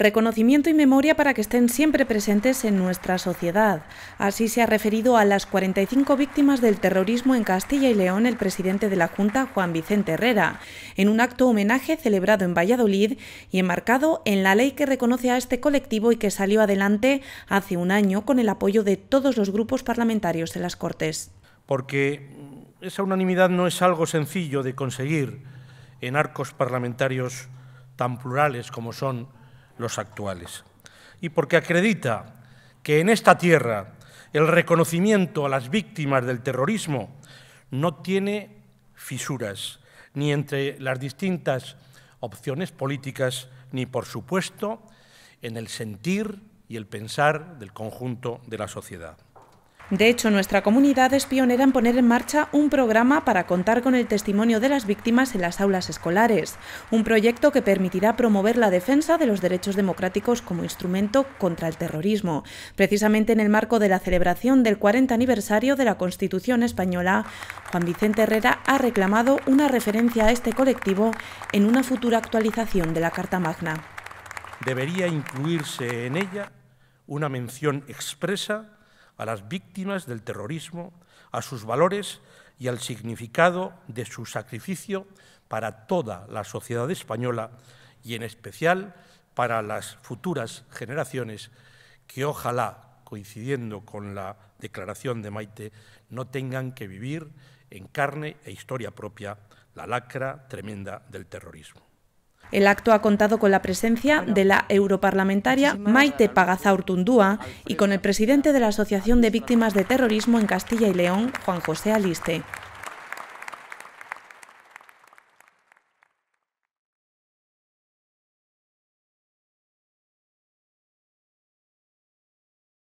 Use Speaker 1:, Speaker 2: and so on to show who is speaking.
Speaker 1: Reconocimiento y memoria para que estén siempre presentes en nuestra sociedad. Así se ha referido a las 45 víctimas del terrorismo en Castilla y León el presidente de la Junta, Juan Vicente Herrera, en un acto homenaje celebrado en Valladolid y enmarcado en la ley que reconoce a este colectivo y que salió adelante hace un año con el apoyo de todos los grupos parlamentarios de las Cortes.
Speaker 2: Porque esa unanimidad no es algo sencillo de conseguir en arcos parlamentarios tan plurales como son los actuales. Y porque acredita que en esta tierra el reconocimiento a las víctimas del terrorismo no tiene fisuras, ni entre las distintas opciones políticas, ni por supuesto en el sentir y el pensar del conjunto de la sociedad.
Speaker 1: De hecho, nuestra comunidad es pionera en poner en marcha un programa para contar con el testimonio de las víctimas en las aulas escolares, un proyecto que permitirá promover la defensa de los derechos democráticos como instrumento contra el terrorismo, precisamente en el marco de la celebración del 40 aniversario de la Constitución española. Juan Vicente Herrera ha reclamado una referencia a este colectivo en una futura actualización de la Carta Magna.
Speaker 2: Debería incluirse en ella una mención expresa a las víctimas del terrorismo, a sus valores y al significado de su sacrificio para toda la sociedad española y en especial para las futuras generaciones que ojalá, coincidiendo con la declaración de Maite, no tengan que vivir en carne e historia propia la lacra tremenda del terrorismo.
Speaker 1: El acto ha contado con la presencia de la europarlamentaria Maite Pagazaurtundúa y con el presidente de la Asociación de Víctimas de Terrorismo en Castilla y León, Juan José Aliste.